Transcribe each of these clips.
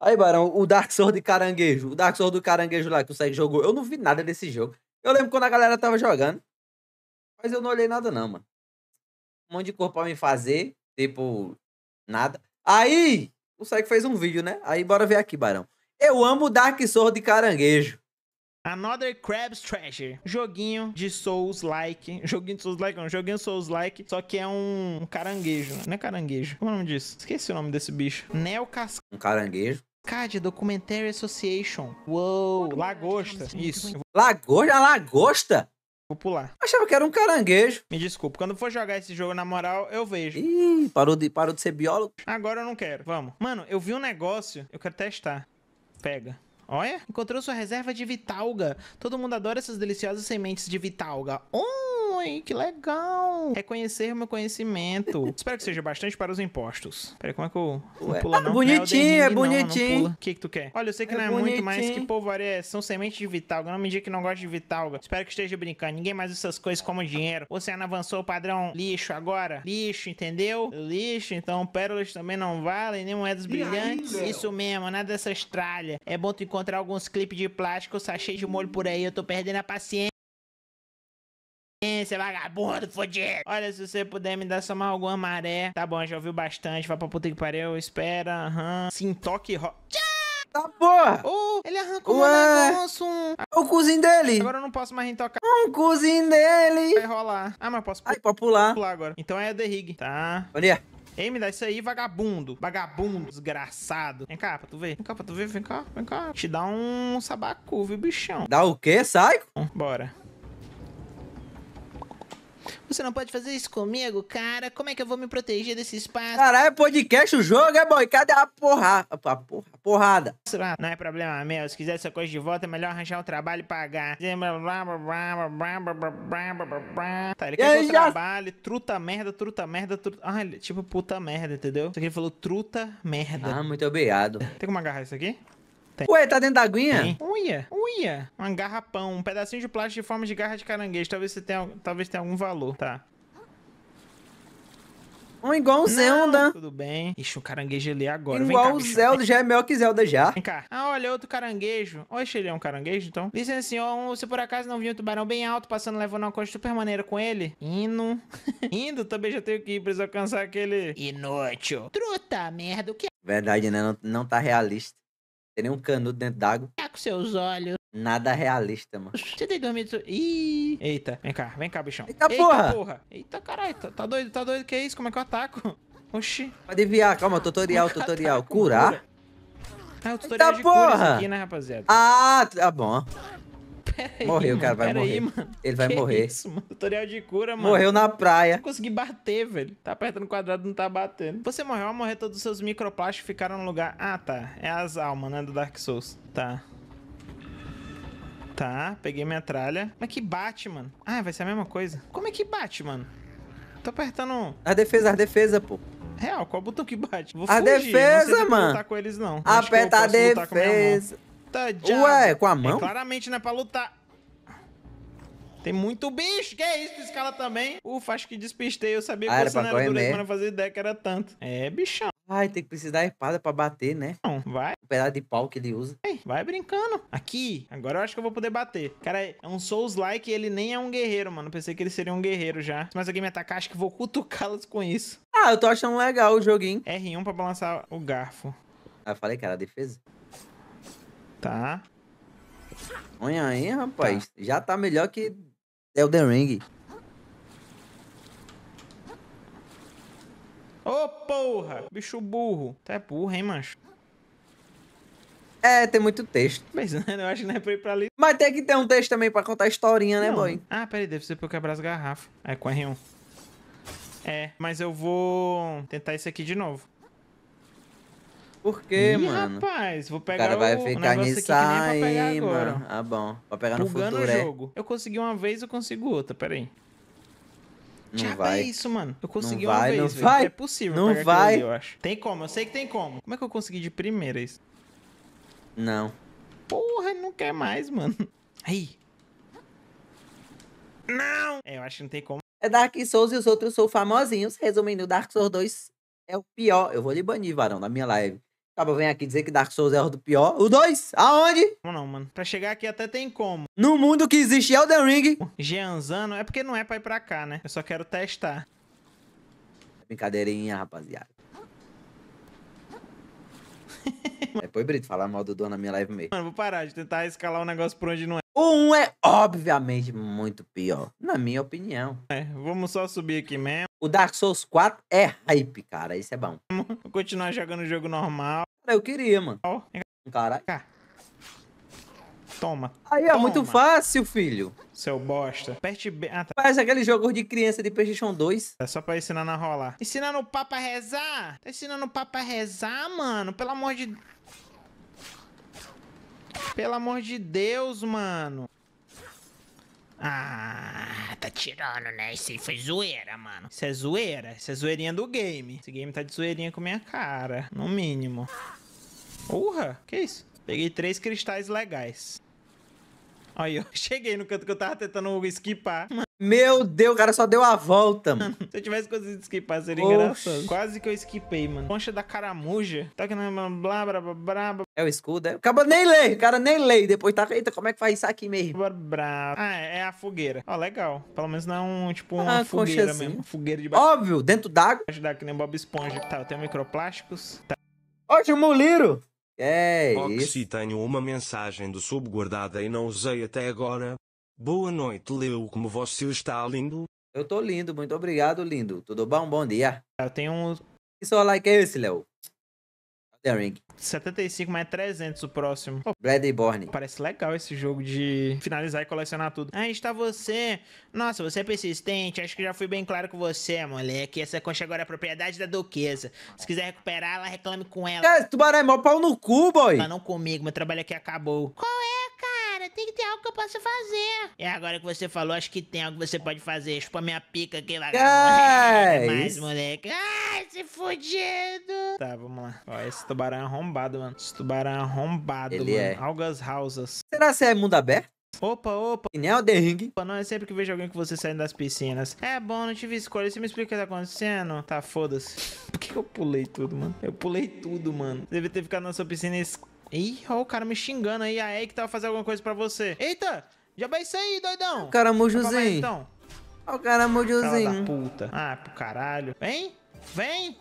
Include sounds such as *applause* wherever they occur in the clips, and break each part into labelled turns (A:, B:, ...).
A: Aí, Barão, o Dark Souls de caranguejo. O Dark Souls do caranguejo lá que o Seg jogou. Eu não vi nada desse jogo. Eu lembro quando a galera tava jogando. Mas eu não olhei nada, não, mano. Um monte de corpo pra me fazer. Tipo, nada. Aí, o Seg fez um vídeo, né? Aí, bora ver aqui, Barão. Eu amo o Dark Souls de caranguejo. Another Crab's
B: Treasure. Joguinho de Souls-like. *laughs* Joguinho de Souls-like, não. Joguinho Souls-like. Só que é um caranguejo. Né? Não é caranguejo. Como é o nome disso? Esqueci o nome desse bicho. Neocascada. Um caranguejo. CAD, Documentary Association. Uou! Lagosta. Isso. Lagosta? A
A: lagosta? Vou
B: pular. Achava que era um caranguejo. Me desculpa, quando for jogar esse jogo, na moral, eu vejo. Ih,
A: parou de, parou de ser biólogo?
B: Agora eu não quero. Vamos. Mano, eu vi um negócio, eu quero testar. Pega. Olha, encontrou sua reserva de Vitalga. Todo mundo adora essas deliciosas sementes de Vitalga. Oh! Então, que legal. Reconhecer o meu conhecimento. *laughs* Espero que seja bastante para os impostos. Peraí, como é que eu. Ué. Pula, ah, bonitinho, é bonitinho. O que, que tu quer? Olha, eu sei que é não é bonitinho. muito, mas que povo é? São sementes de Vitalga. Não me diga que não gosta de Vitalga. Espero que esteja brincando. Ninguém mais essas coisas como dinheiro. O Oceano avançou o padrão lixo agora. Lixo, entendeu? Lixo, então pérolas também não valem, nem moedas brilhantes. Aí, Isso mesmo, nada dessa estralha. É bom tu encontrar alguns clipes de plástico, sachê de molho por aí. Eu tô perdendo a paciência seu vagabundo fudido. Olha, se você puder me dar só mais alguma maré. Tá bom, já ouviu bastante. Vai pra puta que pariu. Espera, aham. Uhum. Sim, toque rock. Tá porra! ele arrancou o negócio. Um... É o cozinho dele. Agora eu não posso mais tocar. Um é cozinho dele. Vai rolar. Ah, mas posso pular. Ai, pode pular. pular agora. Então é The Rig, tá? Olha. Ei, me dá isso aí, vagabundo. Vagabundo, desgraçado. Vem cá, pra tu ver. Vem cá, pra tu ver. Vem cá, vem cá. Te dá um sabacu, viu, bichão?
A: Dá o quê? Sai? Bora.
B: Você não pode fazer isso comigo, cara?
A: Como é que eu vou me proteger desse espaço? Caralho, podcast, o jogo é boy. Cadê a porra? A porra,
B: a porrada. Não é problema meu. Se quiser essa coisa de volta, é melhor arranjar um trabalho e pagar. Tá, ele quer que eu já... truta merda, truta merda, truta... Ah, tipo puta merda, entendeu? Isso aqui ele falou truta merda. Ah, muito obrigado. Tem como agarrar isso aqui?
A: Ué, tá dentro da aguinha? Tem.
B: Unha, unha. Um garrapão, um pedacinho de plástico de forma de garra de caranguejo. Talvez você tenha, talvez tenha algum valor, tá? Um igual o Zelda. Tudo bem. Ixi, um caranguejo ali agora. Igual cá, o Zelda, já é melhor
A: que Zelda já. Vem cá.
B: Ah, olha, outro caranguejo. Oxe, ele é um caranguejo, então. Licença, senhor. Um, se por acaso não viu um tubarão bem alto passando, levando uma coisa super maneira com ele. Indo. *laughs* Indo, também já
A: tenho que ir. Preciso alcançar aquele... Inútil.
B: Truta, merda, o que é?
A: Verdade, né? Não, não tá realista. Tem um canudo dentro d'água. É com seus olhos. Nada realista, mano. Você
B: tem dormido? Ih.
A: Eita, vem cá, vem cá, bichão. Eita, Eita porra.
B: Eita, caralho, tá, tá, doido, tá doido, que é isso? Como é que eu ataco? Oxi.
A: Pode enviar, calma, tutorial, é tutorial. Curar? Cura.
B: Ah, o tutorial Eita, de é porra. aqui, né, rapaziada?
A: Ah, tá bom
B: morreu, mano, cara, vai morrer. Aí, mano. Ele vai que morrer. Isso, mano. Tutorial de cura, mano. Morreu na praia. Não consegui bater, velho. Tá apertando quadrado, não tá batendo. Você morreu, ao morrer todos os seus microplásticos ficaram no lugar. Ah, tá. É as almas, né, do Dark Souls. Tá. Tá, peguei minha tralha. como é que bate, mano. Ah, vai ser a mesma coisa. Como é que bate, mano? Tô apertando...
A: As defesa, as defesa, pô.
B: Real, qual botão que bate? Vou a fugir, defesa, não sei mano. Não com
A: eles, não. Aperta a defesa.
B: Eita, Ué, é com a é mão? É, claramente não é pra lutar. Tem muito bicho, que é isso, piscala escala também. Ufa, acho que despistei, eu sabia ah, que ah, você não era dureza, mas não fazia ideia que era tanto.
A: É, bichão. Ai, tem que precisar da espada pra bater, né? Não,
B: vai. O pedaço de pau que ele usa. Ei, vai brincando. Aqui. Agora eu acho que eu vou poder bater. Cara, é um Souls-like ele nem é um guerreiro, mano. pensei que ele seria um guerreiro já. Mas alguém me atacar, acho que vou cutucá-los com isso. Ah, eu tô achando legal o joguinho. R1 pra balançar o garfo.
A: Ah, eu falei, era defesa. Tá. Olha aí, rapaz. Tá. Já tá melhor que Elden Ring.
B: Ô, oh, porra! Bicho burro. Tu é burro, hein, macho?
A: É, tem muito texto. Mas é, né? eu acho que não é pra ir pra ali. Mas tem que ter um texto também pra contar a historinha, né, não. né, boy?
B: Ah, peraí, deve ser pra eu quebrar as garrafas. É, com R1. É, mas eu vou tentar isso aqui de novo.
A: Por quê, Ih, mano? rapaz, vou pegar o cara vai ficar nisso aí, é agora. mano. Ah, bom. Pra pegar no futuro, o
B: é. Eu consegui uma vez, eu consigo outra, peraí. Não Diabo tá vai. é isso, mano. Eu consegui Não uma vai, vez, não vai. É possível Não pegar vai. ali, eu acho. Tem como, eu sei que tem como. Como é que eu consegui de primeira isso?
A: Não. Porra, não quer mais, mano. Aí. Não! É, eu acho que não tem como. É Dark Souls e os outros são famosinhos. Resumindo, Dark Souls 2 é o pior. Eu vou lhe banir, varão, da minha live. Acaba vem aqui dizer que Dark Souls é o do pior. O 2? Aonde? Não, não, mano. Pra chegar aqui até tem como. No mundo que
B: existe Elden Ring. Jeanzano é porque não é pra ir pra cá, né? Eu só quero testar.
A: Brincadeirinha, rapaziada. Depois, *laughs* é Brito, falar mal do Dona na minha live mesmo. Mano,
B: vou parar de tentar escalar um negócio por onde não é. O 1 um é,
A: obviamente, muito pior, na minha opinião. É, vamos só subir aqui mesmo. O Dark Souls 4 é hype, cara. Isso é bom. Vamos
B: continuar jogando o jogo normal. Eu queria, mano. Caraca.
A: Toma. Aí é Toma. muito fácil,
B: filho. Seu bosta. Aperte bem. Ah, tá. Parece é aquele jogo de criança de PlayStation 2. É só pra ensinar na rolar. Ensinando o papo a rezar? Tá ensinando o papo a rezar, mano? Pelo amor de pelo amor de Deus, mano. Ah, tá tirando, né? Isso aí foi zoeira, mano. Isso é zoeira? Isso é zoeirinha do game. Esse game tá de zoeirinha com minha cara, no mínimo. Urra, que isso? Peguei três cristais legais. Aí, eu *laughs* cheguei no canto que eu tava tentando esquipar. Mano.
A: Meu Deus, o cara só deu a volta, mano.
B: *laughs* Se eu tivesse conseguido esquipar, seria engraçado. Quase que eu esquipei, mano. Concha da caramuja. Tá que não blá, blá, blá, blá, É o escudo, é? Acaba nem lê, o cara nem lê. Depois tá, eita, como é que faz isso aqui mesmo? Ah, é, é a fogueira. Ó, legal. Pelo menos não é um, tipo, uma ah, fogueira assim. mesmo. Fogueira de... Óbvio, dentro d'água. Ajudar que nem Bob Esponja. Tá, eu tenho microplásticos. Tá. Ótimo, Liro.
A: É Oxi, isso. tenho uma mensagem do subguardada e não usei até agora. Boa noite, Leo. Como você está, lindo? Eu tô lindo, muito obrigado, lindo. Tudo bom? Bom dia. Eu tenho um... Que só like é esse, Léo? The Ring. 75
B: mais 300 o próximo. Oh, Bloodborne. Parece legal esse jogo de finalizar e colecionar tudo. Aí está você. Nossa, você é persistente. Acho que já fui bem claro com você, moleque. Essa concha agora é propriedade da duquesa. Se quiser recuperar, ela reclame com ela.
A: Cara, tubarão é mó pau no
B: cu, boy. Mas não comigo, meu trabalho aqui acabou. Qual é? tem que ter algo que eu possa fazer. E é agora que você falou, acho que tem algo que você pode fazer. Chupa minha pica aqui, vagabundo. É, *laughs* Mais, moleque. Ai, se fudido. Tá, vamos lá. Ó, esse tubarão é arrombado, mano. Esse tubarão é arrombado, Ele mano. É. Algas Houses. Será que é mundo aberto? Opa, opa. E nem o The Ring. Opa, não é sempre que vejo alguém que você sai das piscinas. É bom, não tive escolha. Você me explica o que tá acontecendo? Tá, foda-se. *laughs* Por que eu pulei tudo, mano? Eu pulei tudo, mano. Deve ter ficado na sua piscina escura Ih, ó o cara me xingando aí. A Eric tava fazendo alguma coisa pra você. Eita! Já vai sair, doidão! O cara mojuzinho. Então.
A: Ó o cara mojuzinho. puta. Ah, pro caralho. Vem, vem.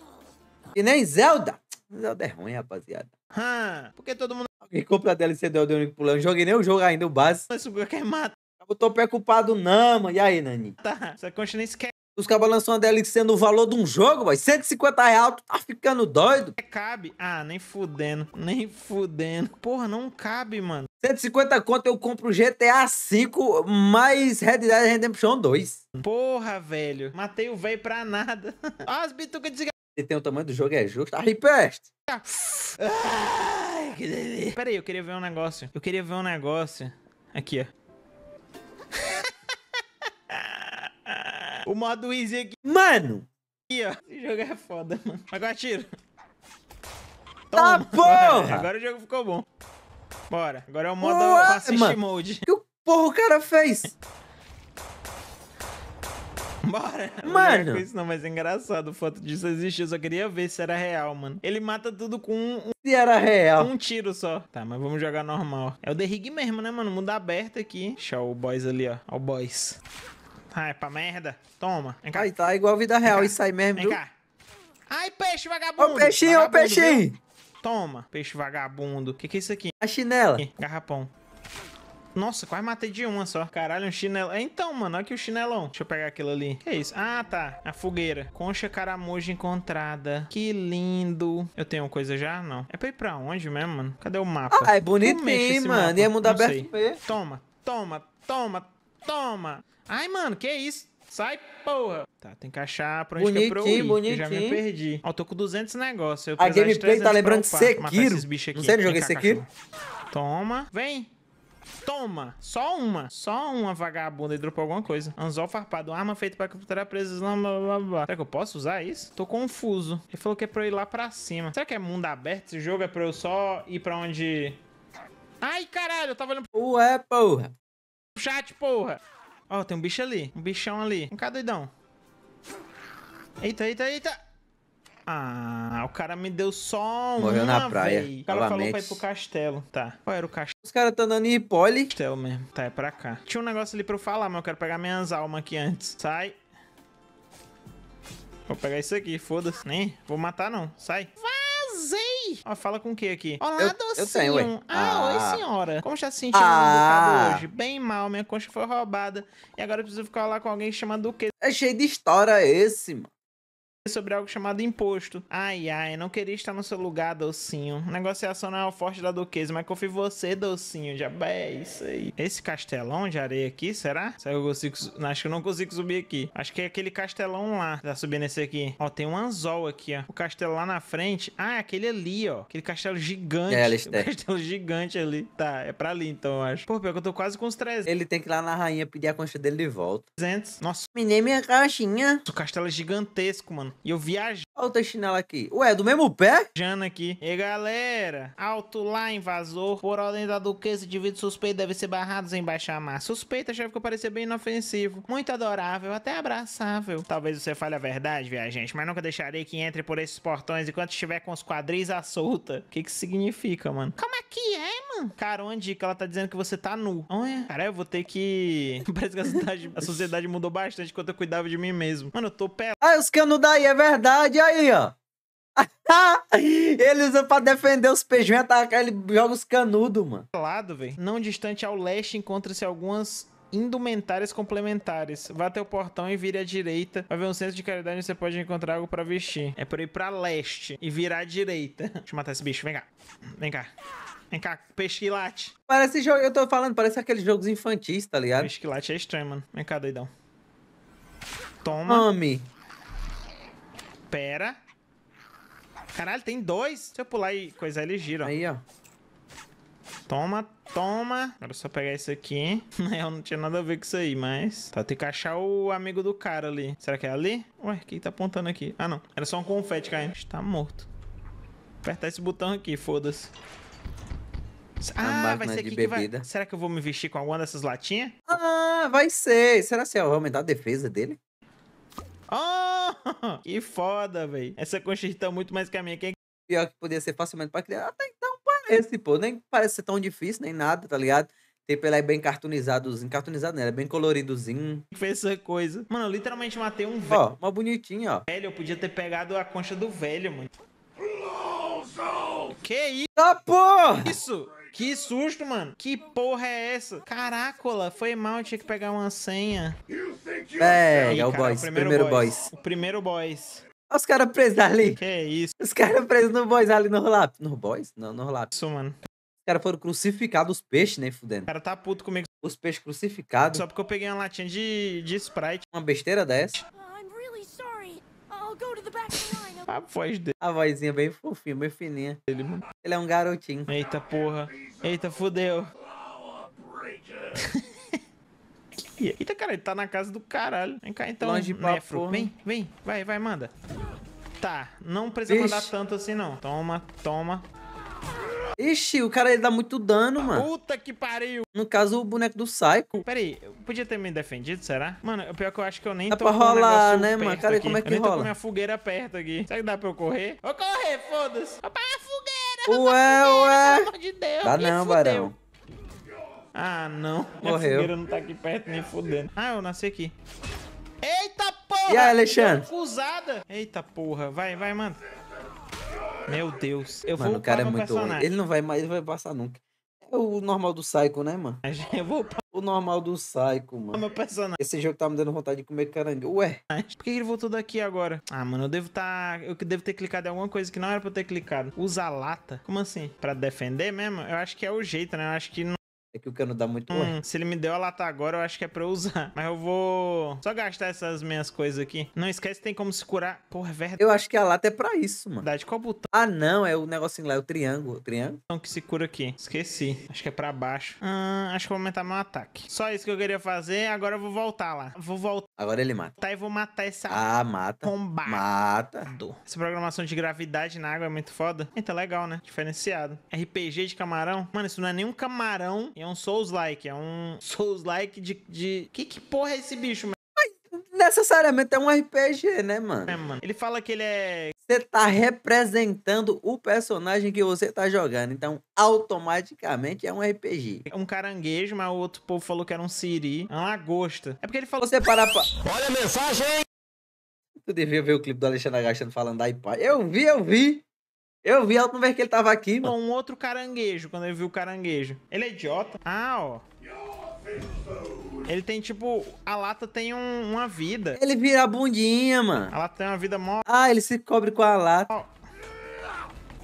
A: E nem Zelda. Zelda é ruim, rapaziada.
B: Hã? porque todo mundo...
A: Alguém compra a DLC do Elden Ring joguei nem o jogo ainda, o básico. Mas o quer matar. Eu tô preocupado não, mano. E aí, Nani? Tá, você continua esquecendo. Os cabos lançam uma DLC no valor de um jogo, boy. 150 reais, tu tá ficando doido. É, cabe. Ah, nem fudendo. Nem
B: fudendo. Porra, não cabe, mano. 150 conto eu compro GTA V
A: mais Red Dead Redemption 2. Porra, velho. Matei o velho pra nada. *laughs* Olha as bitucas de E tem o tamanho do jogo, é justo. tá Ah, ah,
B: que delícia. Pera aí, eu queria ver um negócio. Eu queria ver um negócio. Aqui, ó. O modo easy aqui. Mano! Aqui, ó. Esse jogo é foda, mano. Agora tiro. Tá Toma. Tá bom! Agora o jogo ficou bom. Bora. Agora é o modo assist mano. mode. Que porra o cara fez? Bora. Mano. Com isso não, mas é engraçado. Foto disso existir. Eu só queria ver se era real, mano. Ele mata tudo com um. um se era real. Um tiro só. Tá, mas vamos jogar normal. É o The Rig mesmo, né, mano? Mundo aberto aqui. Deixa o boys ali, ó. Ó o boys. Ai, ah, é pra merda. Toma. Vem
A: cá. Aí tá igual vida real, isso aí
B: mesmo. Vem cá. Ai, peixe vagabundo. Ô, peixinho, ô, peixinho. Viu? Toma, peixe vagabundo. O que, que é isso aqui? A chinela. garrapão. Nossa, quase matei de uma só. Caralho, um chinelo. É, então, mano, olha aqui o chinelão. Deixa eu pegar aquilo ali. Que é isso? Ah, tá. A fogueira. Concha caramuja encontrada. Que lindo. Eu tenho uma coisa já? Não. É pra ir pra onde mesmo, mano? Cadê o mapa? Ah, é bonitinho, mano. Mapa? Ia é mundo aberto Toma, toma, toma, Toma! Ai, mano, que isso? Sai, porra! Tá, tem que achar pra onde bonitinho, que é pro Wii, bonitinho. Eu já me perdi. Ó, tô com 200 negócios. A gameplay tá lembrando de Sekiro. Não sei, não joguei cá, Sekiro. Toma. Vem. Toma! Só uma. Só uma vagabunda e dropou alguma coisa. Anzol farpado, arma feita pra capturar presos. Blá, blá, blá, blá. Será que eu posso usar isso? Tô confuso. Ele falou que é pra eu ir lá pra cima. Será que é mundo aberto esse jogo? É pra eu só ir pra onde... Ai, caralho, eu tava olhando... Ué, porra chat, tipo, porra. Ó, oh, tem um bicho ali. Um bichão ali. Um cadoidão. doidão. Eita, eita, eita. Ah, o cara me deu só Morreu na praia. Véi. O cara falou pra ir pro castelo. Tá. Qual era o castelo? Os caras tá andando em pole. Castelo mesmo. Tá, é pra cá. Tinha um negócio ali pra eu falar, mas eu quero pegar minhas almas aqui antes. Sai. Vou pegar isso aqui, foda-se. Nem. Vou matar não. Sai. Vai. Ó, fala com o que aqui? Olá, eu, docinho. Eu tenho, ah, ah, oi, senhora. Como está se sentindo ah. hoje? Bem mal, minha concha foi roubada. E agora eu preciso ficar lá com alguém chamando o quê? É cheio de história esse, mano sobre algo chamado imposto. Ai, ai, não queria estar no seu lugar, docinho. Negociação não é o forte da duquesa, mas confio em você, docinho. Já é isso aí. Esse castelão de areia aqui, será? Será que eu consigo... Acho que eu não consigo subir aqui. Acho que é aquele castelão lá. Tá subindo esse aqui. Ó, tem um anzol aqui, ó. O castelo lá na frente. Ah, é aquele ali, ó. Aquele castelo gigante. É, Alistair. *laughs* O castelo gigante ali. Tá, é pra ali então, eu acho. Pô, pior que eu tô quase com os 300. Ele tem que ir lá na rainha pedir a concha dele de volta. 300. Nossa. Minei minha caixinha. O castelo é gigantesco, mano. E eu viajo. Olha o chinelo aqui. Ué, é do mesmo pé? Jana aqui. E galera, alto lá, invasor. Por ordem da duquesa, indivíduos suspeitos devem ser barrados em baixar mar. Suspeita, chefe, que eu parecia bem inofensivo. Muito adorável, até abraçável. Talvez você fale a verdade, viajante, mas nunca deixarei que entre por esses portões enquanto estiver com os quadris à solta. O que que significa, mano? Como é que é, mano? Cara, uma dica, ela tá dizendo que você tá nu. Olha. Cara, eu vou ter que... *laughs* Parece que a sociedade, a sociedade mudou bastante enquanto eu cuidava de mim mesmo. Mano, eu tô pelado.
A: Ah, os canos daí é verdade. Aí, ó. *laughs* ele usa pra defender os atacar, tá- ele joga os canudos, mano.
B: Lado, velho. Não distante ao leste encontra-se algumas indumentárias complementares. Vá até o portão e vire à direita. Vai ver um centro de caridade onde você pode encontrar algo para vestir. É por ir pra leste e virar à direita. *laughs* Deixa eu matar esse bicho. Vem cá. Vem cá. Vem cá, peixe que late.
A: Parece jogo, eu tô falando, parece aqueles jogos infantis, tá ligado? Peixe
B: que late é estranho, mano. Vem cá, doidão. Toma. Tome. Pera. Caralho, tem dois. Se eu pular e coisar, ele gira. Aí, ó. Toma, toma. Agora é só pegar isso aqui. *laughs* Eu não tinha nada a ver com isso aí, mas... Tá, tem que achar o amigo do cara ali. Será que é ali? Ué, quem tá apontando aqui? Ah, não. Era só um confete caindo. Tá morto. Apertar esse botão aqui, foda-se. Ah, vai ser aqui que vai... Será que eu vou me vestir com alguma dessas latinhas? Ah,
A: vai ser. Será que é o aumento da defesa dele?
B: Ah! Oh! *laughs* que
A: foda, velho. Essa conchita tá é muito mais que a minha. Quem... Pior que podia ser facilmente pra criar. Até então parece, pô. Nem parece ser tão difícil, nem nada, tá ligado? Tipo, ele é bem cartunizadozinho. Cartunizado, né? Ele é bem coloridozinho. fez essa coisa. Mano, eu literalmente matei um velho. Ó, uma bonitinha, ó. Velho, eu
B: podia ter pegado a concha do velho, mano. Que tá, isso? Ah, porra! Isso! Que susto, mano. Que porra é essa? Caracola, foi mal, tinha que pegar uma senha.
A: É, é o cara, boys. O primeiro, primeiro boys. boys.
B: O primeiro boys.
A: Os caras presos ali. Que é isso? Os caras presos no boys ali no rolap. No boys? Não, no rolap. Isso, mano. Os caras foram crucificados, os peixes, né, fudendo. O cara tá puto comigo. Os peixes crucificados. Só porque eu peguei uma latinha de, de Sprite. Uma besteira dessa. Uh, I'm really sorry. I'll go to the back of the line a voz dele. A vozinha bem fofinha, bem fininha. Ele, Ele é um garotinho.
B: Eita porra. Eita, fudeu. *laughs* Eita, cara, ele tá na casa do caralho. Vem cá então, Longe nefro. Vem, vem, vai, vai, manda. Tá, não precisa Ixi. mandar tanto assim não. Toma, toma.
A: Ixi, o cara ele dá muito dano, mano. Puta
B: que pariu. No caso, o boneco do Psycho. Pera aí, eu podia ter me defendido, será? Mano, o pior é que eu acho que eu nem dá tô pra rolar, né, mano? Cara, aqui. como é que eu nem rola? tô com minha fogueira perto aqui. Será que dá pra eu correr? Vou correr, foda-se. Apaga é a fogueira. Ué, fogueira, ué. Pelo amor de Deus. Dá não, barão. Ah, não. Morreu. Minha fogueira não tá aqui perto nem fudendo. Ah, eu nasci aqui. Eita porra! E aí, Alexandre? Acusada. Eita
A: porra. Vai, vai, mano. Meu Deus. Eu mano, vou o cara é muito. Personagem. Ele não vai mais, ele vai passar nunca. É o normal do Psycho, né, mano? *laughs* Eu vou O normal do Psycho, mano. Meu personagem. Esse jogo tá me dando vontade de comer caranguejo. Ué. Por que ele voltou daqui agora? Ah, mano,
B: eu devo tá. Eu devo ter clicado em alguma coisa que não era pra eu ter clicado. Usar lata? Como assim? Pra defender mesmo? Eu acho que é o jeito, né? Eu acho que não. É que o cano dá muito hum, ruim. Se ele me deu a lata agora, eu acho que é pra eu usar. *laughs* Mas eu vou só gastar essas minhas coisas aqui. Não esquece, tem como se curar. Porra, é verdade. Eu acho que a lata é pra isso, mano. Dá de qual botão? Ah, não. É o negocinho lá, é o triângulo. O triângulo? Então que se cura aqui. Esqueci. Acho que é pra baixo. Hum, acho que vou aumentar meu ataque. Só isso que eu queria fazer. Agora eu vou voltar lá. Vou voltar. Agora ele mata. Tá, e vou matar essa... Ah,
A: mata. Combate. Mata.
B: Essa programação de gravidade na água é muito foda. Eita, então é legal, né? Diferenciado. RPG de camarão. Mano, isso não é nenhum camarão e é um Souls-like. É um Souls-like de, de. Que que porra é esse bicho, mano?
A: necessariamente é um RPG, né, mano? É, mano. Ele fala que ele é. Você tá representando o personagem que você tá jogando. Então, automaticamente é um RPG. É um caranguejo, mas o outro povo falou que era um siri. É uma lagosta. É porque ele falou. Você parar pra. Olha a mensagem! Tu devia ver o clipe do Alexandre Agachando falando da iPad. Eu vi, eu vi! Eu vi a última que ele tava aqui, mano. Um outro
B: caranguejo, quando eu vi o caranguejo. Ele é idiota. Ah, ó. Ele tem, tipo, a lata tem um, uma vida. Ele vira a bundinha, mano. A lata tem uma vida mó...
A: Ah, ele se cobre com a lata. Ó.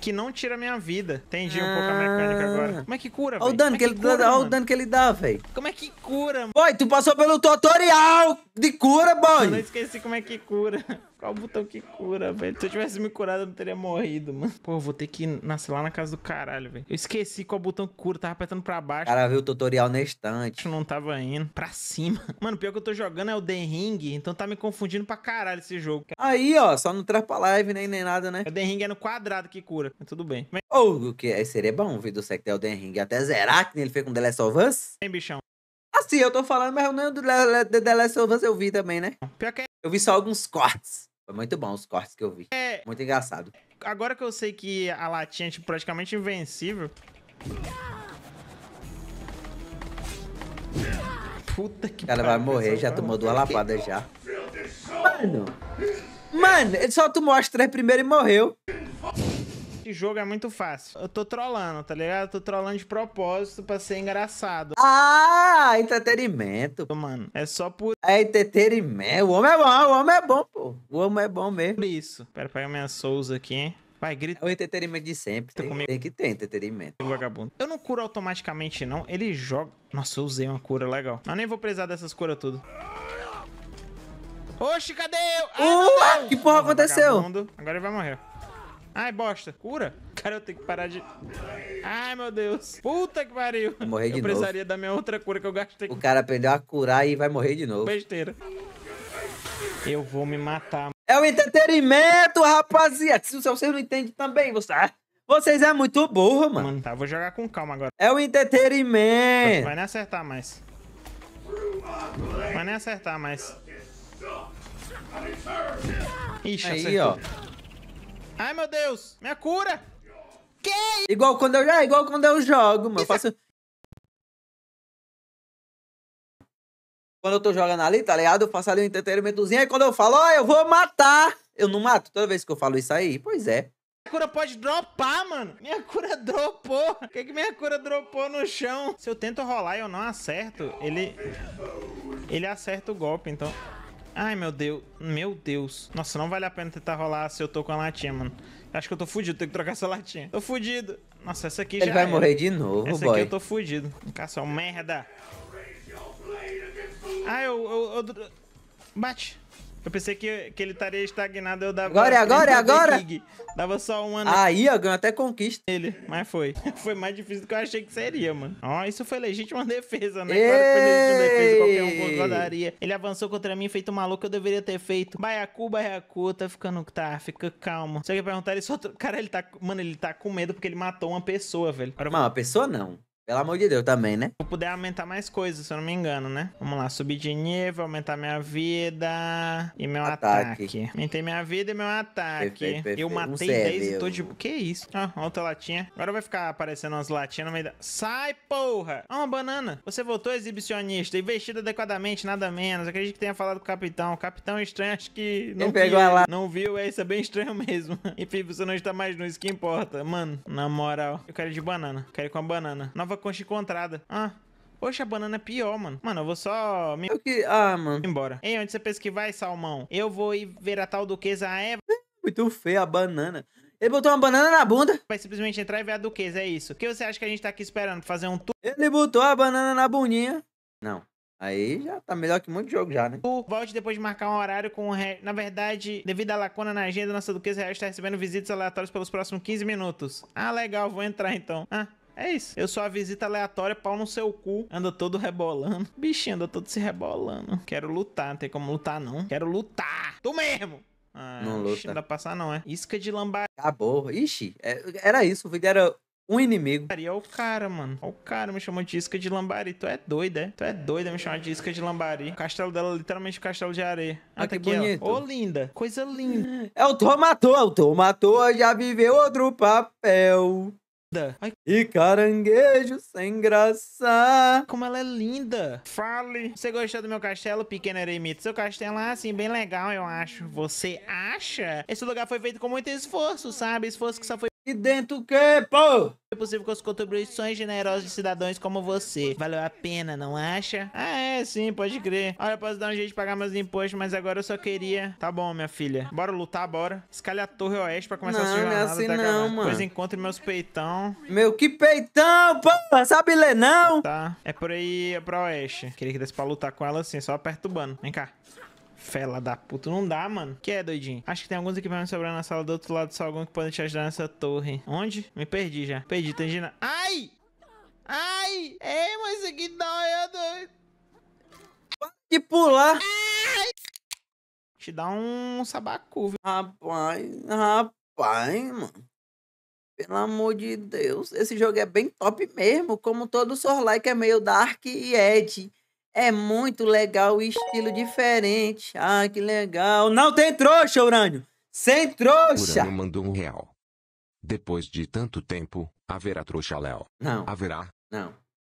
A: Que não tira a minha vida. Entendi ah. um pouco a ah. mecânica agora. Como
B: é que cura, velho? Olha o dano, é que, que, ele dá, olha o
A: dano que ele dá, velho. Como é que cura, mano? Boy, tu passou pelo tutorial de cura, boy. Eu não
B: esqueci como é que cura. Qual o botão que cura, velho? Se eu tivesse me curado, eu não teria morrido, mano. Pô, vou ter que nascer lá na casa do caralho, velho. Eu esqueci qual botão que cura, tava apertando pra baixo. cara
A: viu o tutorial na estante. Não tava indo. Pra cima.
B: *laughs* Mano, pior que eu tô jogando é o The Ring, então tá me confundindo pra caralho esse jogo. Aí, ó, só não
A: traz pra live nem, nem nada, né? O The Ring é no quadrado que cura, mas tudo bem. Ou, oh, o que seria bom ver do Sectel The Ring. Até zerar que ele fez com The Last of Us. Hein, bichão? Assim, eu tô falando, mas eu não, The Last of Us eu vi também, né? Pior que é... Eu vi só alguns cortes. Foi muito bom os cortes que eu vi. É... Muito engraçado.
B: Agora que eu sei que a latinha é tipo, praticamente invencível.
A: Puta que Ela vai morrer, já tomou duas lapadas já. Mano! Mano, ele só tomou as três primeiro e morreu.
B: Esse jogo é muito fácil. Eu tô trollando, tá ligado? Eu tô trollando de propósito pra ser engraçado.
A: Ah, entretenimento. Mano, é só por. É entretenimento. O homem é bom, o homem é bom, pô. O homem é bom mesmo. Por
B: isso. Pera, pegar minha Souls aqui. hein? Vai, grita. É o entretenimento de sempre. Tem, tem que ter entretenimento. Vagabundo. Eu não curo automaticamente, não. Ele joga. Nossa, eu usei uma cura legal. Eu nem vou precisar dessas curas tudo. Oxi, cadê eu? Ah, uh, que porra aconteceu? Vagabundo. Agora ele vai morrer. Ai, bosta. Cura? Cara, eu tenho que parar de... Ai, meu Deus. Puta que pariu. Vai morrer de eu novo. Eu precisaria da minha outra cura que eu gastei. O
A: cara aprendeu a curar e vai morrer de novo. Besteira. Eu vou me matar. É o entretenimento, rapaziada. Se vocês não entende também, você... Ah, vocês é muito burro, mano. Mano, tá,
B: vou jogar com calma
A: agora. É o entretenimento. Vai nem acertar mais.
B: Vai nem acertar mais. Ixi, Aí,
A: acertou. ó. Ai, meu Deus! Minha cura! Que? Igual quando eu, é, igual quando eu jogo, mano. Eu faço... Quando eu tô jogando ali, tá ligado? Eu faço ali um entretenimentozinho. Aí quando eu falo, ó, oh, eu vou matar. Eu não mato toda vez que eu falo isso aí. Pois é.
B: Minha cura pode dropar, mano. Minha cura *laughs* dropou. O que, que minha cura dropou no chão? Se eu tento rolar e eu não acerto, ele... Ele acerta o golpe, então... Ai, meu Deus. Meu Deus. Nossa, não vale a pena tentar rolar se eu tô com a latinha, mano. Acho que eu tô fudido, tenho que trocar essa latinha. Tô fudido. Nossa, essa aqui Ele já Ele vai é. morrer de novo, essa boy. Essa aqui eu tô fudido. Caça, merda. Ah, eu, eu, eu... Bate. Eu pensei que, que ele estaria estagnado. Eu dava agora, é agora, é agora! Gig. Dava só um ano. Aí, ó, ganhou até conquista. Ele, mas foi. *laughs* foi mais difícil do que eu achei que seria, mano. Ó, oh, isso foi legítima *laughs* defesa, né? Agora foi legítima defesa, qualquer um daria. Ele avançou contra mim, feito maluco, eu deveria ter feito. Baiacu, baiacu, tá ficando... Tá, fica calmo. Só quer perguntar, ele só... Cara, ele tá... Mano, ele tá com medo porque ele matou uma pessoa, velho. Uma
A: pessoa não. Pelo amor de Deus, também, né? Vou
B: poder aumentar mais coisas, se eu não me engano, né? Vamos lá, subir de nível, aumentar minha vida e meu ataque. ataque. Aumentei minha vida e meu ataque. Perfeito, perfeito. Eu matei um 10 e tô de... Que isso? Ah, outra latinha. Agora vai ficar aparecendo umas latinhas no meio da... Sai, porra! Ah, uma banana. Você voltou exibicionista, e vestido adequadamente, nada menos. Acredito que tenha falado com o capitão. O capitão é estranho, acho que não pegou ela? lá. Não viu, é isso, é bem estranho *laughs* mesmo. Enfim, você não está mais no isso que importa. Mano, na moral, eu quero ir de banana. Quero ir com a banana. Nova nova encontrada. Ah, Poxa, a banana é pior, mano. Mano, eu vou só... Me... Que... Ah, mano. Embora. Ei, onde você pensa que é vai, salmão? Eu vou ir ver a tal duquesa Eva. Muito feia a banana. Ele botou
A: uma banana na bunda. Vai
B: simplesmente entrar e ver a duquesa, é isso. O que você acha que a gente tá aqui esperando? Fazer um tour? Ele
A: botou a banana na bundinha. Não. Aí já tá melhor que muito jogo já, né?
B: O volte depois de marcar um horário com o ré... Na verdade, devido à lacuna na agenda, nossa duquesa real está recebendo visitas aleatórias pelos próximos 15 minutos. Ah, legal, vou entrar então. Ah, é isso. Eu sou a visita aleatória, pau no seu cu. Anda todo rebolando. Bichinho, anda todo se rebolando. Quero lutar, não tem como lutar, não. Quero lutar! Tu mesmo! Ah, não luta. Não dá pra passar, não, é. Isca de lambar. Acabou. Ixi, é, era isso. O vídeo era um inimigo. e o cara, mano. Olha o cara me chamou de isca de lambari. Tu é doido, é? Tu é doida me chamar de isca de lambari. O castelo dela é literalmente o castelo de areia. Ah, ah tá que aqui, bonito. Ó. Ô, linda. Coisa linda.
A: É o Tomatou. É, o Tomatou já viveu outro papel. Ai. E caranguejo sem graça. Como ela é linda.
B: Fale. Você gostou do meu castelo, pequeno eremita? Seu castelo é assim, bem legal, eu acho. Você acha? Esse lugar foi feito com muito esforço, sabe? Esforço que só foi e dentro o quê, pô? É possível com as contribuições generosas de cidadãos como você. Valeu a pena, não acha? Ah, é, sim, pode crer. Olha, eu posso dar um jeito de pagar meus impostos, mas agora eu só queria... Tá bom, minha filha. Bora lutar, bora. Escalha a Torre Oeste pra começar não, a sua é jornada. Assim não, assim tá não, mano. Depois encontre meus peitão.
A: Meu, que peitão, pô? Sabe ler, não? Tá.
B: É por aí, é pra Oeste. Queria que desse pra lutar com ela, assim, só perturbando. Vem cá fela da puta. Não dá, mano. Que é, doidinho? Acho que tem alguns equipamentos sobrando na sala do outro lado, só algum que pode te ajudar nessa torre. Onde? Me perdi já. Perdi, Gina Ai! Ai! Ei, mas isso aqui dói, é doido.
A: Que pular! Ai! Te dá um sabacu, viu? Rapaz, rapaz, mano. Pelo amor de Deus, esse jogo é bem top mesmo, como todo Sorlike é meio Dark e Edge. É muito legal o estilo diferente. Ah, que legal. Não tem trouxa, Urânio. Sem trouxa. Urânio mandou um real. Depois de tanto tempo, haverá trouxa, Léo. Não. Haverá? Não.